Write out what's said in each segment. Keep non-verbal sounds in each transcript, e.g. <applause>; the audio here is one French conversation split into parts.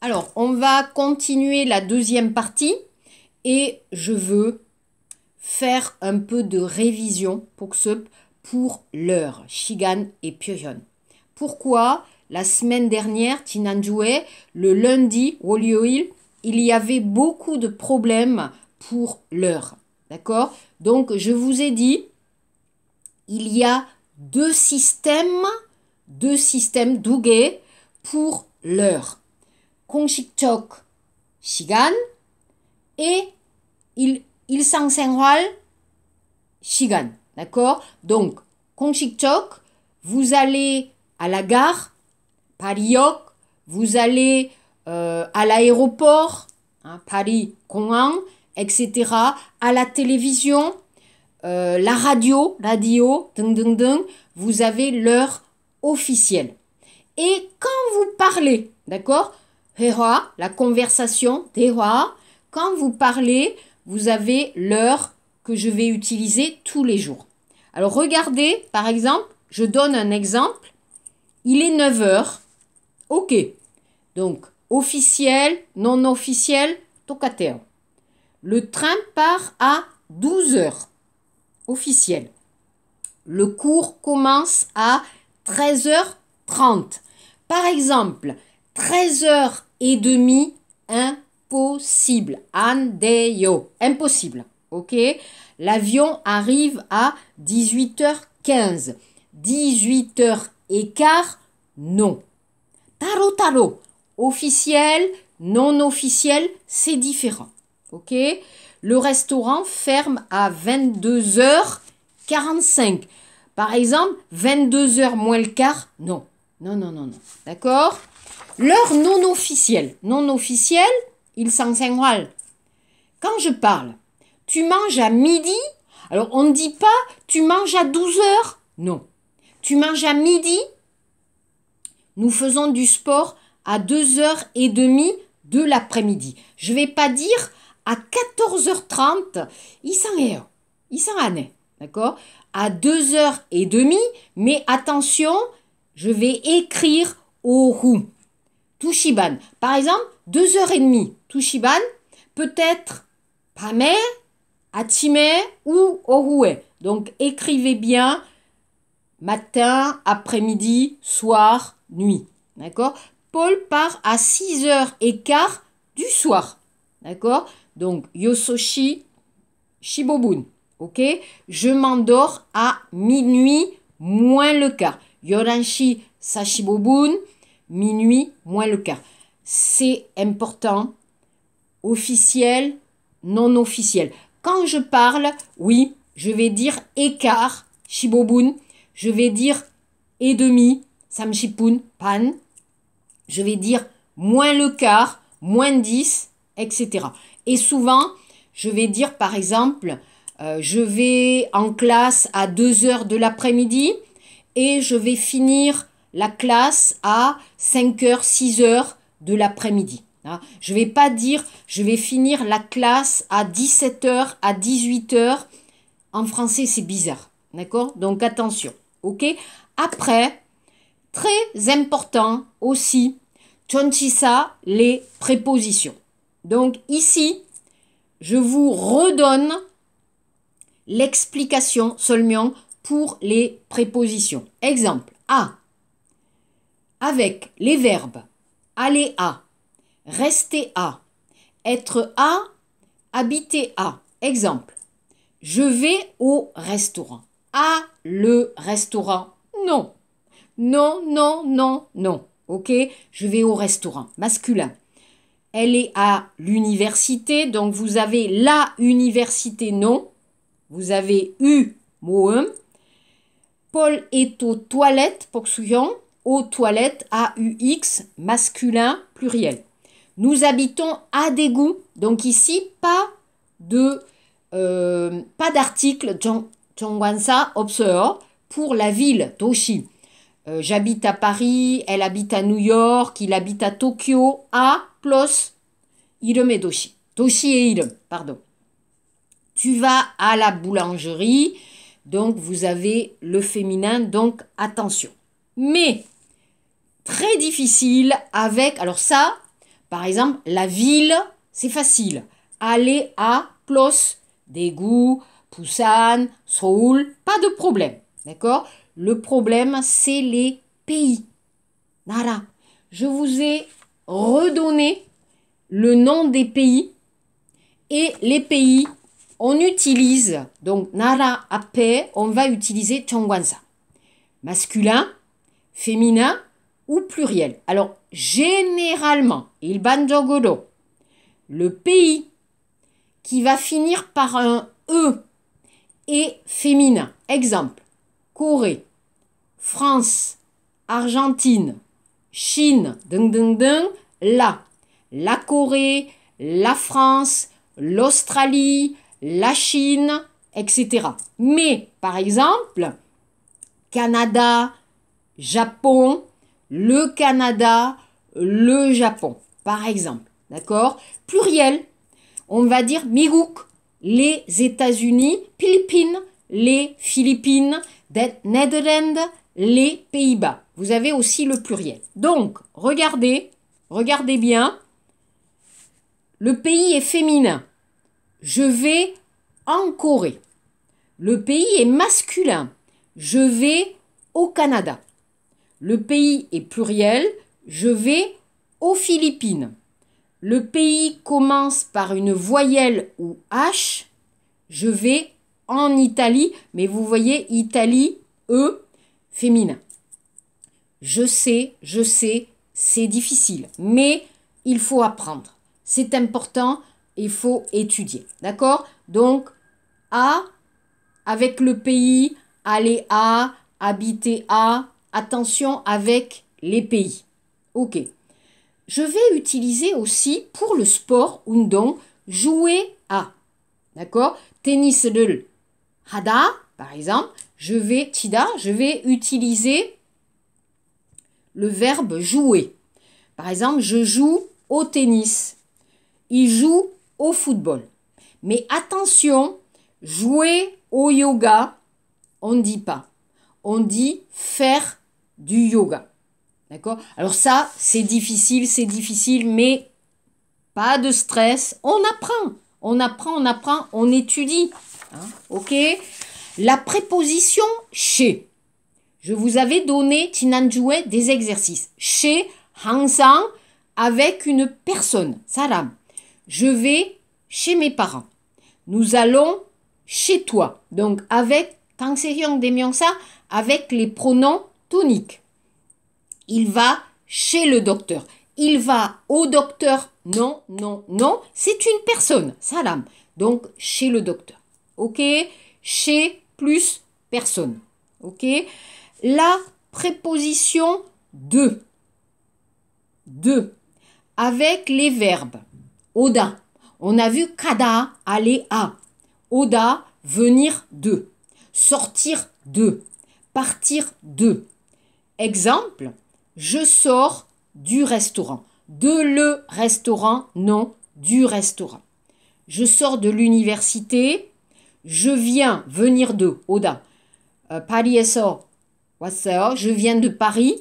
Alors, on va continuer la deuxième partie et je veux faire un peu de révision pour pour l'heure, Shigan et Pyeon. Pourquoi la semaine dernière, Tinanjue, le lundi, Wolyoil, il y avait beaucoup de problèmes pour l'heure. D'accord Donc, je vous ai dit, il y a deux systèmes, deux systèmes Dougay pour l'heure. 공식적 et il, 일상생활 시간. D'accord Donc, 공식적, vous allez à la gare, paris vous allez euh, à l'aéroport, hein, Paris, Conan, etc., à la télévision, euh, la radio, radio, ding, ding, ding, vous avez l'heure officielle. Et quand vous parlez, d'accord la conversation, des rois. Quand vous parlez, vous avez l'heure que je vais utiliser tous les jours. Alors regardez, par exemple, je donne un exemple. Il est 9 heures. OK. Donc, officiel, non officiel, tocateur. Le train part à 12 heures. Officiel. Le cours commence à 13h30. Par exemple, 13h et demi impossible. Andeyo, impossible. Ok L'avion arrive à 18h15. 18 h quart, non. Taro taro, officiel, non officiel, c'est différent. Ok Le restaurant ferme à 22h45. Par exemple, 22h moins le quart, non. Non, non, non, non. D'accord L'heure non officielle. Non officielle, il s'en Quand je parle, tu manges à midi Alors on ne dit pas tu manges à 12 heures Non. Tu manges à midi Nous faisons du sport à 2 h et de l'après-midi. Je ne vais pas dire à 14h30, il s'en est. Il s'en est. D'accord À 2 heures et demie, mais attention, je vais écrire au roux. Tushiban. Par exemple, 2 h et demie. Tushiban, peut-être Pame, Atime ou Ohue. Donc écrivez bien matin, après-midi, soir, nuit. D'accord Paul part à 6 h et quart du soir. D'accord Donc Yososhi Shibobun. Ok Je m'endors à minuit moins le quart. Yoranshi Sashibobun minuit moins le quart. C'est important, officiel, non officiel. Quand je parle, oui, je vais dire écart, shibobun, je vais dire et demi, samshipun, pan, je vais dire moins le quart, moins dix, etc. Et souvent, je vais dire par exemple, euh, je vais en classe à deux heures de l'après-midi et je vais finir la classe à 5h, 6h de l'après-midi. Hein. Je ne vais pas dire je vais finir la classe à 17h, à 18h. En français, c'est bizarre. D'accord Donc attention. OK Après, très important aussi, ça les prépositions. Donc ici, je vous redonne l'explication seulement pour les prépositions. Exemple, à avec les verbes aller à, rester à, être à, habiter à. Exemple, je vais au restaurant. À le restaurant. Non. Non, non, non, non. Ok, je vais au restaurant. Masculin. Elle est à l'université, donc vous avez la université, non. Vous avez eu, 1. Paul est aux toilettes, pour aux toilettes A-U-X, masculin pluriel. Nous habitons à Dégout, donc ici pas de euh, pas d'article Chongwansa observe pour la ville Toshi. Euh, j'habite à Paris, elle habite à New York, il habite à Tokyo, à plus il et Doshi. Doshi et Irem, pardon. Tu vas à la boulangerie, donc vous avez le féminin, donc attention. Mais très difficile avec, alors ça, par exemple, la ville, c'est facile. Aller à Plos, Dégou, Poussan, Seoul, pas de problème. D'accord Le problème, c'est les pays. Nara, je vous ai redonné le nom des pays et les pays, on utilise, donc Nara à paix, on va utiliser changwansa Masculin, féminin, ou pluriel. Alors, généralement, il bandogodo, le pays qui va finir par un E est féminin. Exemple, Corée, France, Argentine, Chine, ding ding ding, la, la Corée, la France, l'Australie, la Chine, etc. Mais, par exemple, Canada, Japon, le Canada, le Japon, par exemple. D'accord Pluriel, on va dire Migouk, les États-Unis, Philippines, les Philippines, Netherlands, les Pays-Bas. Vous avez aussi le pluriel. Donc, regardez, regardez bien. Le pays est féminin. Je vais en Corée. Le pays est masculin. Je vais au Canada. Le pays est pluriel. Je vais aux Philippines. Le pays commence par une voyelle ou H. Je vais en Italie. Mais vous voyez, Italie, E, féminin. Je sais, je sais, c'est difficile. Mais il faut apprendre. C'est important. Il faut étudier. D'accord Donc, A, avec le pays, aller à, habiter à, attention avec les pays. Ok. Je vais utiliser aussi pour le sport don, jouer à. D'accord Tennis de hada, par exemple. Je vais, tida, je vais utiliser le verbe jouer. Par exemple, je joue au tennis. Il joue au football. Mais attention, jouer au yoga, on ne dit pas. On dit faire du yoga. D'accord Alors ça, c'est difficile, c'est difficile, mais pas de stress. On apprend, on apprend, on apprend, on étudie. Hein, ok La préposition chez. Je vous avais donné, Tinanjue, des exercices. Chez, Hansan, avec une personne. Salam. Je vais chez mes parents. Nous allons chez toi. Donc avec de Sa avec les pronoms tonique. Il va chez le docteur. Il va au docteur. Non, non, non. C'est une personne. Salam. Donc, chez le docteur. OK Chez plus personne. OK La préposition de. De. Avec les verbes. Oda. On a vu kada, aller à. Oda, venir de. Sortir de. Partir de. Exemple, je sors du restaurant. De le restaurant, non, du restaurant. Je sors de l'université. Je viens, venir de, Oda. Euh, Paris Je viens de Paris.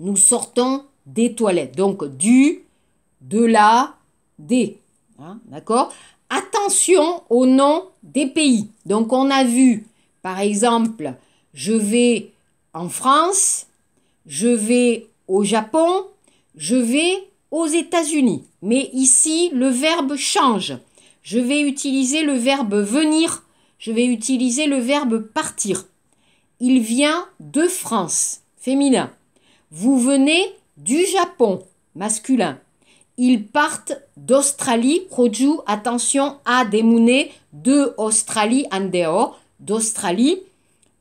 Nous sortons des toilettes. Donc du, de la, des. Hein, d'accord Attention au nom des pays. Donc on a vu, par exemple, je vais en France, je vais au Japon, je vais aux États-Unis. Mais ici, le verbe change. Je vais utiliser le verbe venir, je vais utiliser le verbe partir. Il vient de France, féminin. Vous venez du Japon, masculin. Ils partent d'Australie, Roju, attention à démouner de Australie, Andeo, d'Australie.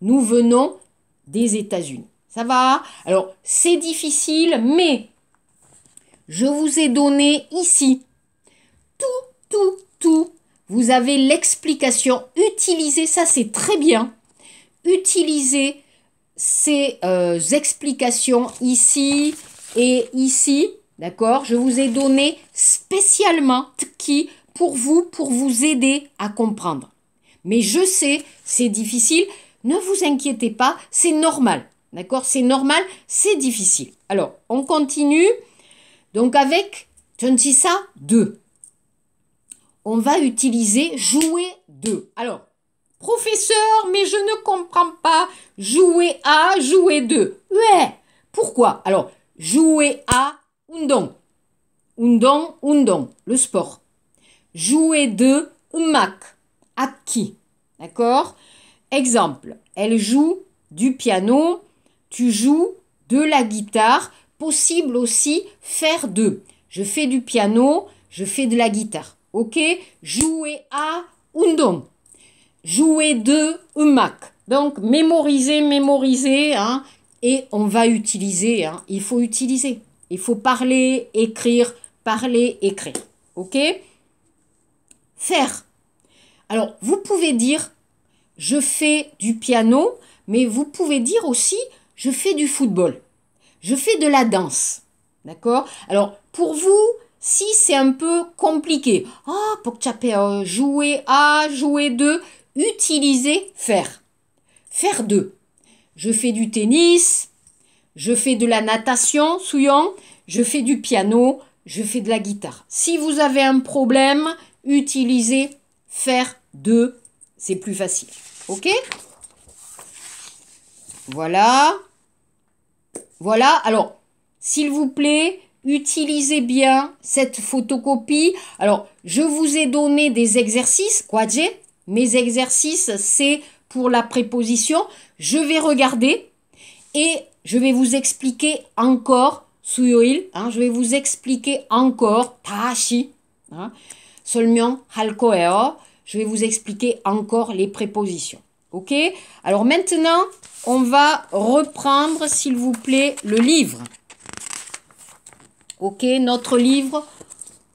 Nous venons des États-Unis. Ça va Alors, c'est difficile, mais je vous ai donné ici tout, tout, tout. Vous avez l'explication. Utilisez ça, c'est très bien. Utilisez ces euh, explications ici et ici. D'accord Je vous ai donné spécialement qui pour vous, pour vous aider à comprendre. Mais je sais, c'est difficile. Ne vous inquiétez pas, c'est normal. D'accord C'est normal, c'est difficile. Alors, on continue. Donc, avec ça 2, on va utiliser jouer 2. Alors, professeur, mais je ne comprends pas. Jouer à, jouer 2. Ouais, pourquoi Alors, jouer à, un don. undon », le sport. Jouer 2, umak »,« mac. À qui D'accord Exemple, elle joue du piano, tu joues de la guitare, possible aussi faire deux. Je fais du piano, je fais de la guitare. Ok Jouer à un Jouer de un mac. Donc, mémoriser, mémoriser, hein, et on va utiliser. Hein. il faut utiliser. Il faut parler, écrire, parler, écrire. Ok Faire. Alors, vous pouvez dire je fais du piano, mais vous pouvez dire aussi je fais du football, je fais de la danse. D'accord Alors, pour vous, si c'est un peu compliqué, ah, oh, pour jouer à, euh, jouer de, utiliser, faire. Faire de. Je fais du tennis, je fais de la natation, souillons. je fais du piano, je fais de la guitare. Si vous avez un problème, utilisez faire de, c'est plus facile. Ok Voilà. Voilà. Alors, s'il vous plaît, utilisez bien cette photocopie. Alors, je vous ai donné des exercices, quoi Mes exercices, c'est pour la préposition. Je vais regarder et je vais vous expliquer encore, Suyoil, hein. je vais vous expliquer encore, Tashi, hein, Solmion je vais vous expliquer encore les prépositions. Ok Alors maintenant, on va reprendre, s'il vous plaît, le livre. Ok, notre livre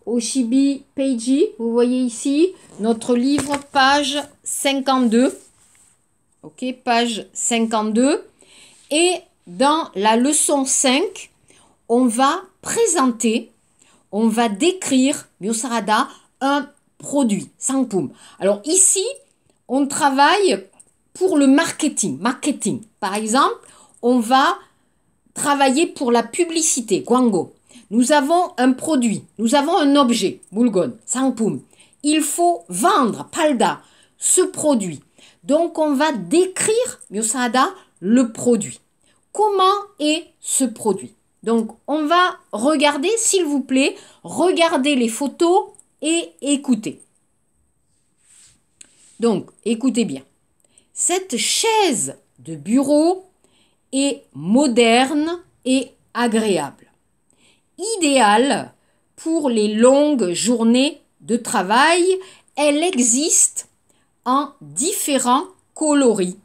Oshibi Peiji, vous voyez ici, notre livre page 52. Ok, page 52. Et dans la leçon 5, on va présenter, on va décrire, Myosarada, un produit, poum Alors ici, on travaille pour le marketing. Marketing, par exemple, on va travailler pour la publicité, Guango. Nous avons un produit, nous avons un objet, Bulgon, Sangpum. Il faut vendre, Palda, ce produit. Donc on va décrire, miosada, le produit. Comment est ce produit Donc on va regarder, s'il vous plaît, regardez les photos et écoutez. Donc, écoutez bien. Cette chaise de bureau est moderne et agréable. Idéale pour les longues journées de travail, elle existe en différents coloris.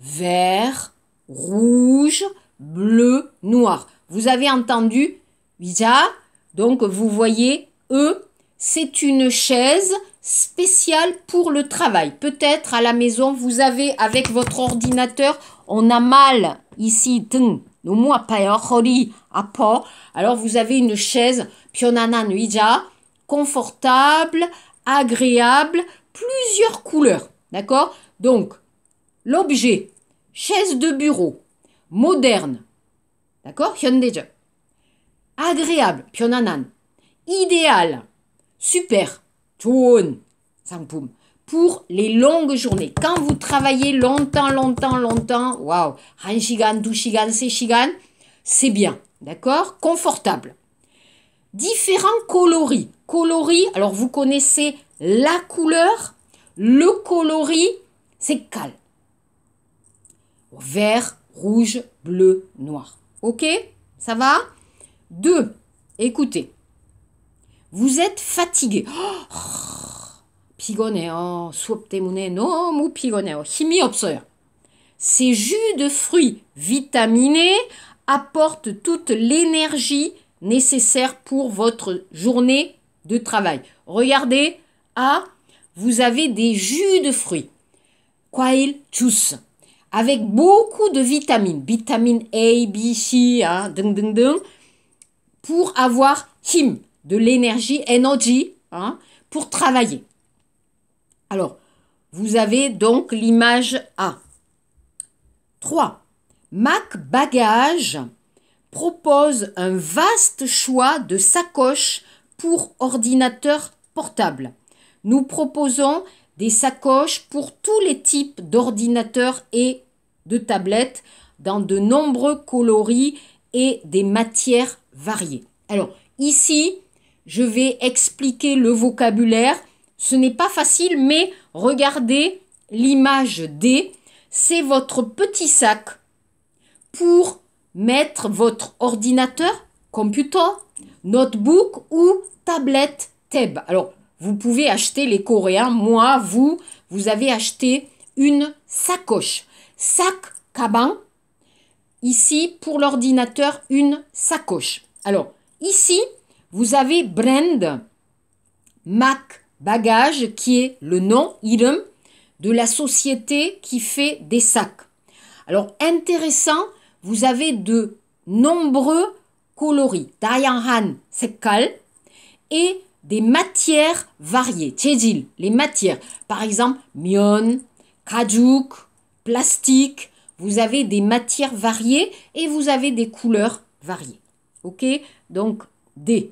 Vert, rouge, bleu, noir. Vous avez entendu, Visa Donc vous voyez E c'est une chaise spéciale pour le travail. Peut-être à la maison, vous avez avec votre ordinateur, on a mal ici. Hein, Alors vous avez une chaise confortable, agréable, plusieurs couleurs. D'accord Donc, l'objet, chaise de bureau, moderne. D'accord Agréable, idéal super, pour les longues journées. Quand vous travaillez longtemps, longtemps, longtemps, waouh, Ranshigan, c'est bien, d'accord Confortable. Différents coloris. Coloris, alors vous connaissez la couleur, le coloris, c'est cal. Vert, rouge, bleu, noir. Ok Ça va Deux, écoutez vous êtes fatigué. 피곤해요. 수업 때문에 너무 피곤해요. 힘이 없어요. Ces jus de fruits vitaminés apportent toute l'énergie nécessaire pour votre journée de travail. Regardez, ah, vous avez des jus de fruits. Quail juice. Avec beaucoup de vitamines, vitamine A, B, C, hein, ding, ding, ding, pour avoir him, de l'énergie, energy, hein, pour travailler. Alors, vous avez donc l'image A. 3. Mac Bagage propose un vaste choix de sacoches pour ordinateurs portables. Nous proposons des sacoches pour tous les types d'ordinateurs et de tablettes dans de nombreux coloris et des matières variées. Alors ici, je vais expliquer le vocabulaire. Ce n'est pas facile, mais regardez l'image D. C'est votre petit sac pour mettre votre ordinateur, computer, notebook ou tablette tab. Alors, vous pouvez acheter les Coréens. Moi, vous, vous avez acheté une sacoche. Sac, caban. Ici, pour l'ordinateur, une sacoche. Alors, ici, vous avez brand, Mac Bagage, qui est le nom, idem, de la société qui fait des sacs. Alors, intéressant, vous avez de nombreux coloris, c'est cal. et des matières variées, Tjedil, les matières. Par exemple, Mion, kajouk, plastique, vous avez des matières variées et vous avez des couleurs variées. Ok Donc, des ».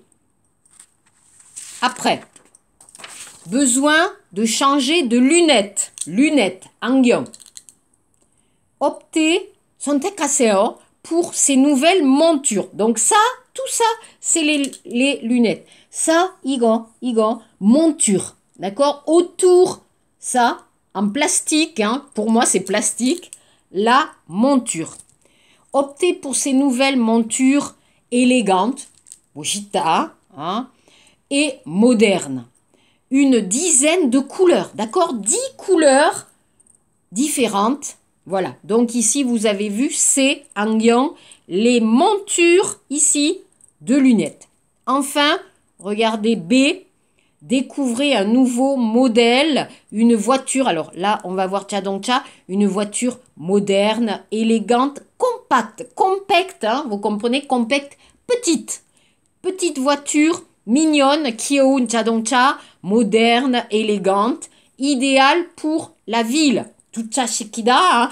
Après, besoin de changer de lunettes. Lunettes, angion. Optez, sont pour ces nouvelles montures. Donc ça, tout ça, c'est les, lunettes. Ça, igon, igon, monture. D'accord Autour, ça, en plastique, hein. pour moi c'est plastique, la monture. Optez pour ces nouvelles montures élégantes, bojita, hein, moderne. Une dizaine de couleurs, d'accord 10 couleurs différentes. Voilà, donc ici vous avez vu, c'est en guion les montures ici de lunettes. Enfin, regardez B, découvrez un nouveau modèle, une voiture, alors là on va voir Dongcha, une voiture moderne, élégante, compacte, compacte, hein, vous comprenez, compacte, petite, petite voiture mignonne, une Chadoncha, moderne, élégante, idéale pour la ville. Tucha hein.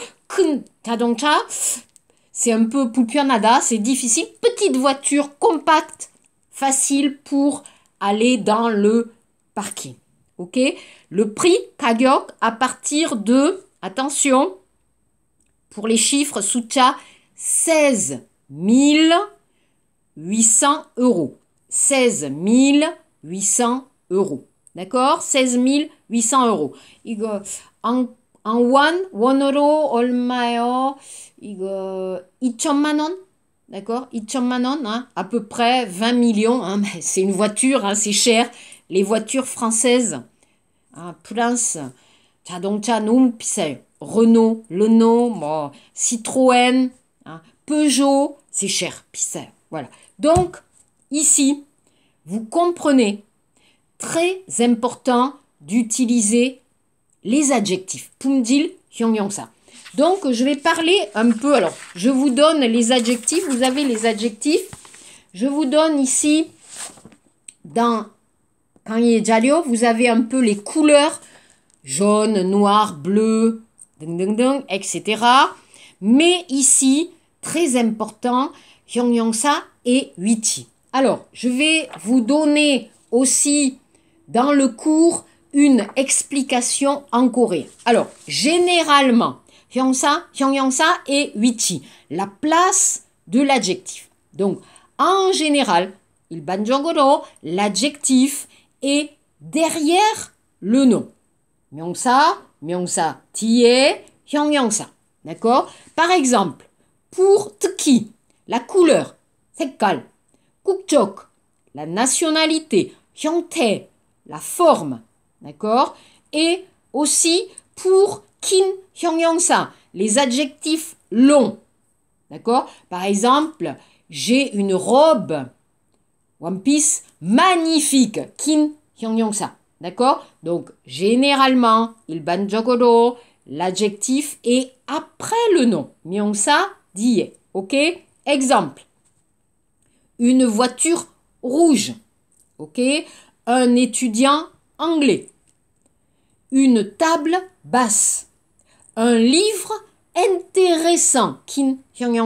c'est un peu Pulpianada, c'est difficile. Petite voiture compacte, facile pour aller dans le parking. Ok Le prix Kagyok à partir de, attention, pour les chiffres 16 800 euros. 16 800 euros. D'accord 16 800 euros. en en, euro, one, 얼마요? manon. D'accord 2 hein? à peu près 20 millions. Hein? <laughs> C'est une voiture, hein? c'est cher. Les voitures françaises, hein? Prince, 자동차 너무 비싸요. Renault, Leno, Citroën, Peugeot, c'est cher, Voilà. Donc, Ici, vous comprenez, très important d'utiliser les adjectifs. Pumdil, Hyongyongsa. Donc, je vais parler un peu. Alors, je vous donne les adjectifs. Vous avez les adjectifs. Je vous donne ici, dans Kanye Jalio, vous avez un peu les couleurs jaune, noir, bleu, ding, etc. Mais ici, très important, Hyongyongsa et huiti. Alors, je vais vous donner aussi dans le cours une explication en Corée. Alors, généralement, hyongsa, sa et Wichi, la place de l'adjectif. Donc, en général, il banjongoro, l'adjectif est derrière le nom. Myongsa, Myeongsa, tie, hyongyangsa. D'accord Par exemple, pour tki, la couleur, c'est sekkal, Kukchok, la nationalité, la forme, d'accord Et aussi pour Kin hyongyongsa, les adjectifs longs, d'accord Par exemple, j'ai une robe, One Piece, magnifique, Kin hyongyongsa, d'accord Donc, généralement, il banjokoro, l'adjectif est après le nom, Myongsa, die, ok Exemple, une voiture rouge. OK Un étudiant anglais. Une table basse. Un livre intéressant. Kin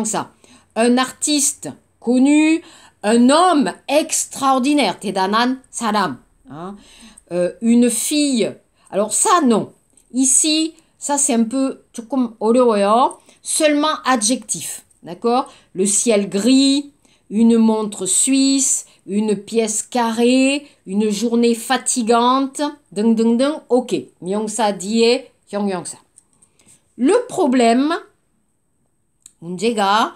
ça. Un artiste connu. Un homme extraordinaire. Tedanan Salam. Hein? Euh, une fille. Alors ça, non. Ici, ça c'est un peu tout comme hein, seulement adjectif. D'accord Le ciel gris, une montre suisse, une pièce carrée, une journée fatigante. Ding ding ding, ok. Myongsa die, eh, sa. Le problème, Unjega,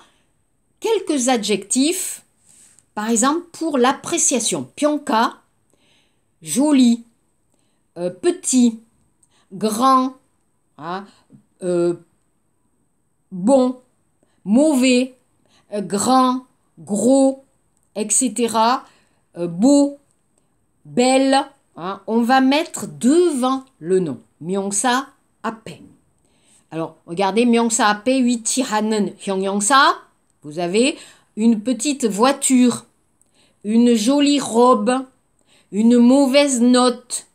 quelques adjectifs, par exemple pour l'appréciation. pionka, joli, euh, petit, grand, hein. euh, bon, mauvais, euh, grand, gros, etc., euh, beau, belle, hein, on va mettre devant le nom. Myongsa peine Alors, regardez, Myongsa Ape, Hanen Hyongyongsa. Vous avez une petite voiture, une jolie robe, une mauvaise note,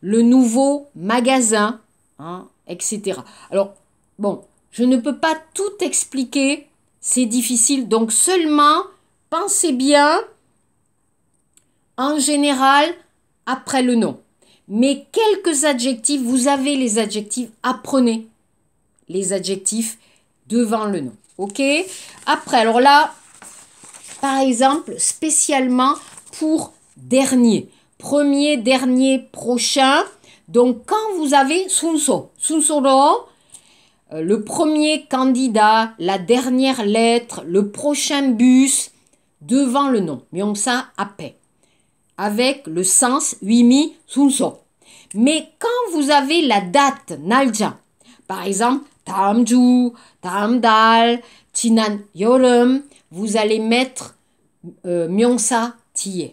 le nouveau magasin, hein, etc. Alors, bon, je ne peux pas tout expliquer c'est difficile. Donc seulement, pensez bien, en général, après le nom. Mais quelques adjectifs, vous avez les adjectifs, apprenez les adjectifs devant le nom. OK Après, alors là, par exemple, spécialement pour dernier. Premier, dernier, prochain. Donc, quand vous avez sunso, sunso euh, le premier candidat, la dernière lettre, le prochain bus, devant le nom, à paix avec le sens Uimi Sunso. Mais quand vous avez la date Nalja, par exemple Tamju, Tamdal, Chinan Yorum, vous allez mettre euh, Myonsa Tie.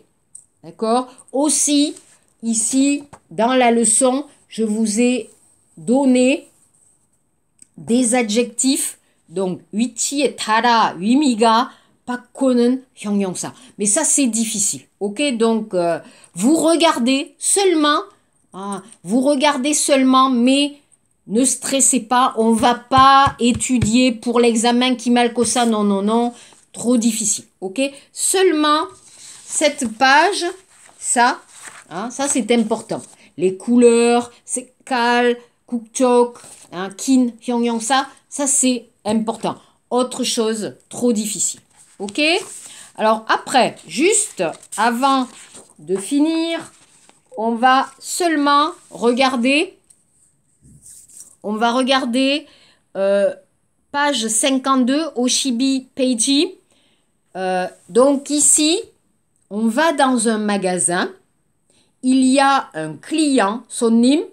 D'accord Aussi, ici, dans la leçon, je vous ai donné des adjectifs, donc et 위치에 따라 의미가 바꾸는 형용사. Mais ça c'est difficile. OK Donc euh, vous regardez seulement hein, vous regardez seulement mais ne stressez pas, on va pas étudier pour l'examen qui mal ça. Non non non, trop difficile. OK Seulement cette page ça hein, ça c'est important. Les couleurs, c'est calme Kukchok, hein, Kin, Pyongyang, ça, ça c'est important. Autre chose, trop difficile. Ok Alors après, juste avant de finir, on va seulement regarder, on va regarder euh, page 52, Oshibi Peiji. Euh, donc ici, on va dans un magasin, il y a un client, son nom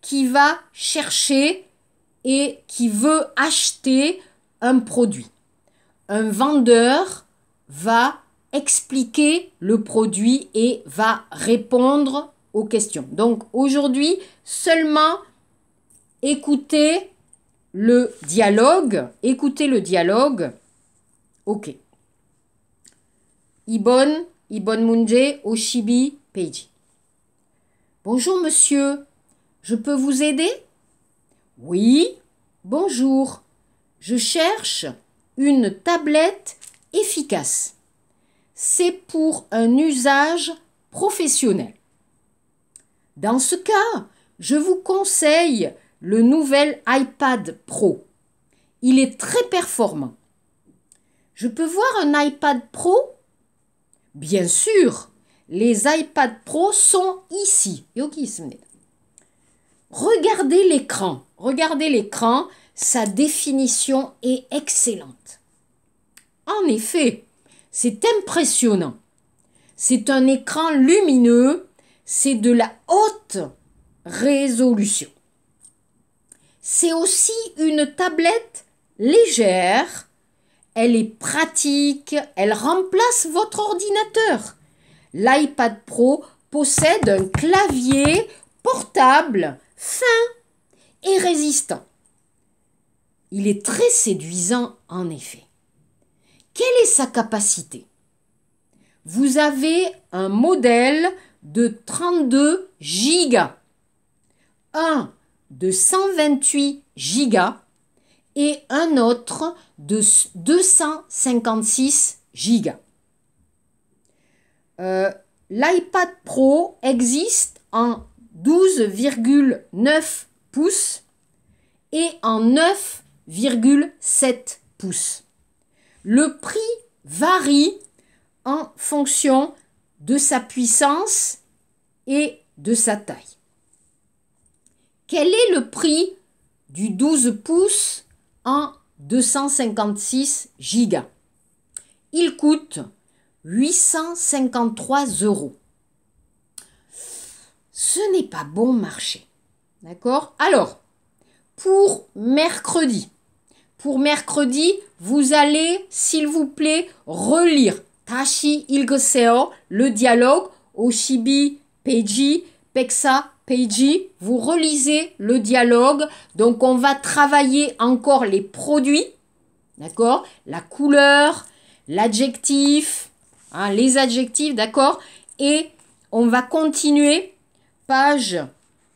qui va chercher et qui veut acheter un produit. Un vendeur va expliquer le produit et va répondre aux questions. Donc aujourd'hui, seulement écoutez le dialogue. Écoutez le dialogue. Ok. Ibon, Ibon Munje, Oshibi, Peiji. Bonjour monsieur, je peux vous aider Oui. Bonjour. Je cherche une tablette efficace. C'est pour un usage professionnel. Dans ce cas, je vous conseille le nouvel iPad Pro. Il est très performant. Je peux voir un iPad Pro Bien sûr, les iPad Pro sont ici. Regardez l'écran. Regardez l'écran. Sa définition est excellente. En effet, c'est impressionnant. C'est un écran lumineux. C'est de la haute résolution. C'est aussi une tablette légère. Elle est pratique. Elle remplace votre ordinateur. L'iPad Pro possède un clavier portable fin et résistant. Il est très séduisant, en effet. Quelle est sa capacité Vous avez un modèle de 32 gigas, un de 128 gigas et un autre de 256 gigas. Euh, L'iPad Pro existe en 12,9 pouces et en 9,7 pouces. Le prix varie en fonction de sa puissance et de sa taille. Quel est le prix du 12 pouces en 256 gigas Il coûte 853 euros ce n'est pas bon marché. D'accord Alors, pour mercredi, pour mercredi, vous allez, s'il vous plaît, relire Tashi Ilgoseo, le dialogue Oshibi Peiji, Peksa Peiji. Vous relisez le dialogue. Donc, on va travailler encore les produits, d'accord La couleur, l'adjectif, hein, les adjectifs, d'accord Et on va continuer page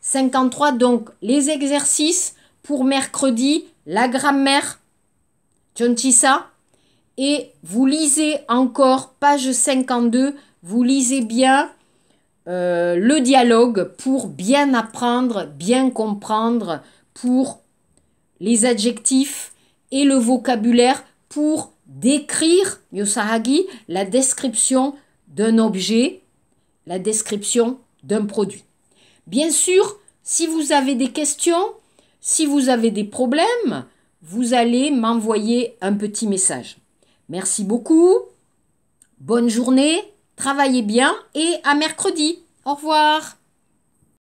53. Donc, les exercices pour mercredi, la grammaire. ça Et vous lisez encore page 52. Vous lisez bien euh, le dialogue pour bien apprendre, bien comprendre, pour les adjectifs et le vocabulaire pour décrire, Yosahagi, la description d'un objet, la description d'un produit. Bien sûr, si vous avez des questions, si vous avez des problèmes, vous allez m'envoyer un petit message. Merci beaucoup. Bonne journée, travaillez bien et à mercredi. Au revoir.